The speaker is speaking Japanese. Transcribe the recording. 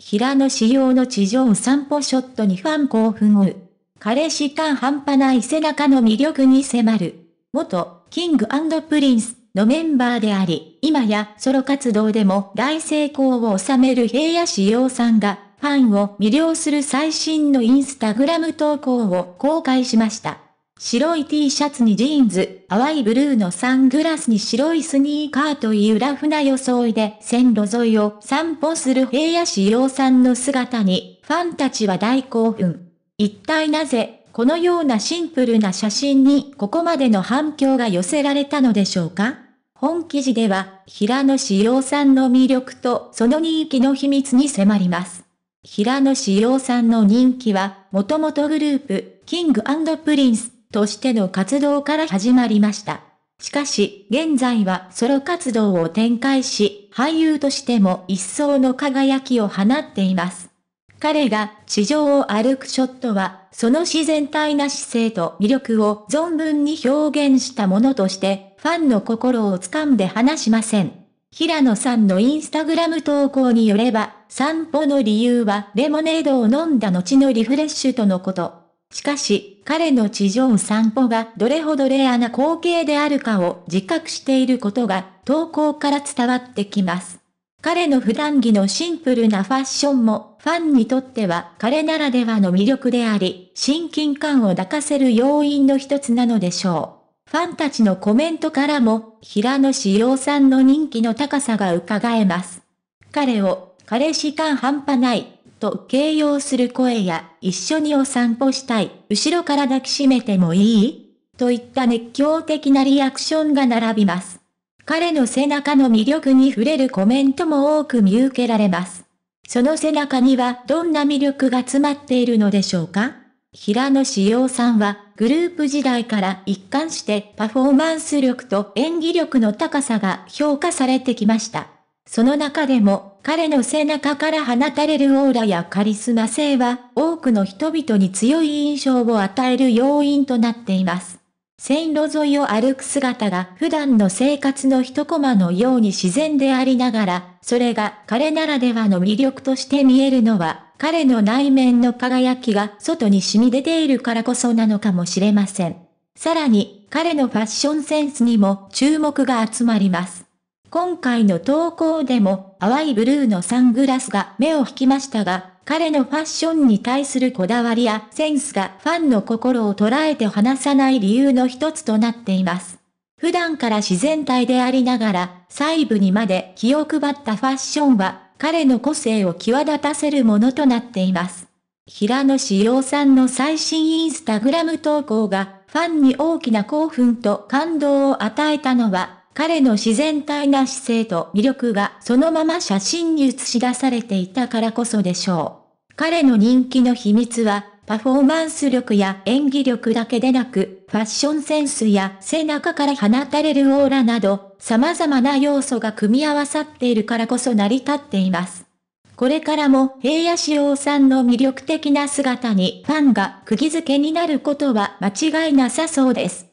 平野仕様の地上散歩ショットにファン興奮彼氏感半端ない背中の魅力に迫る。元、キングプリンスのメンバーであり、今やソロ活動でも大成功を収める平野仕様さんが、ファンを魅了する最新のインスタグラム投稿を公開しました。白い T シャツにジーンズ、淡いブルーのサングラスに白いスニーカーというラフな装いで線路沿いを散歩する平野志陽さんの姿に、ファンたちは大興奮。一体なぜ、このようなシンプルな写真にここまでの反響が寄せられたのでしょうか本記事では、平野志陽さんの魅力とその人気の秘密に迫ります。平野志陽さんの人気は、もともとグループ、キングプリンス、としての活動から始まりました。しかし、現在はソロ活動を展開し、俳優としても一層の輝きを放っています。彼が地上を歩くショットは、その自然体な姿勢と魅力を存分に表現したものとして、ファンの心をつかんで離しません。平野さんのインスタグラム投稿によれば、散歩の理由はレモネードを飲んだ後のリフレッシュとのこと。しかし、彼の地上散歩がどれほどレアな光景であるかを自覚していることが、投稿から伝わってきます。彼の普段着のシンプルなファッションも、ファンにとっては彼ならではの魅力であり、親近感を抱かせる要因の一つなのでしょう。ファンたちのコメントからも、平野志陽さんの人気の高さが伺えます。彼を、彼しか半端ないと形容する声や、一緒にお散歩したい、後ろから抱きしめてもいいといった熱狂的なリアクションが並びます。彼の背中の魅力に触れるコメントも多く見受けられます。その背中にはどんな魅力が詰まっているのでしょうか平野志陽さんはグループ時代から一貫してパフォーマンス力と演技力の高さが評価されてきました。その中でも彼の背中から放たれるオーラやカリスマ性は多くの人々に強い印象を与える要因となっています。線路沿いを歩く姿が普段の生活の一コマのように自然でありながら、それが彼ならではの魅力として見えるのは、彼の内面の輝きが外に染み出ているからこそなのかもしれません。さらに、彼のファッションセンスにも注目が集まります。今回の投稿でも淡いブルーのサングラスが目を引きましたが、彼のファッションに対するこだわりやセンスがファンの心を捉えて離さない理由の一つとなっています。普段から自然体でありながら、細部にまで気を配ったファッションは、彼の個性を際立たせるものとなっています。平野志陽さんの最新インスタグラム投稿が、ファンに大きな興奮と感動を与えたのは、彼の自然体な姿勢と魅力がそのまま写真に映し出されていたからこそでしょう。彼の人気の秘密は、パフォーマンス力や演技力だけでなく、ファッションセンスや背中から放たれるオーラなど、様々な要素が組み合わさっているからこそ成り立っています。これからも平野志耀さんの魅力的な姿にファンが釘付けになることは間違いなさそうです。